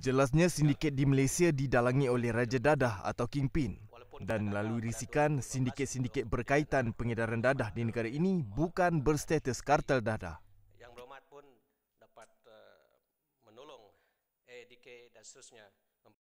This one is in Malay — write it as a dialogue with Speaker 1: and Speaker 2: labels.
Speaker 1: Jelasnya sindiket di Malaysia didalangi oleh Raja Dadah atau Kingpin dan melalui risikan sindiket-sindiket berkaitan pengedaran dadah di negara ini bukan berstatus kartel dadah.
Speaker 2: Yang berhormat pun dapat eh, menolong ADK dan seterusnya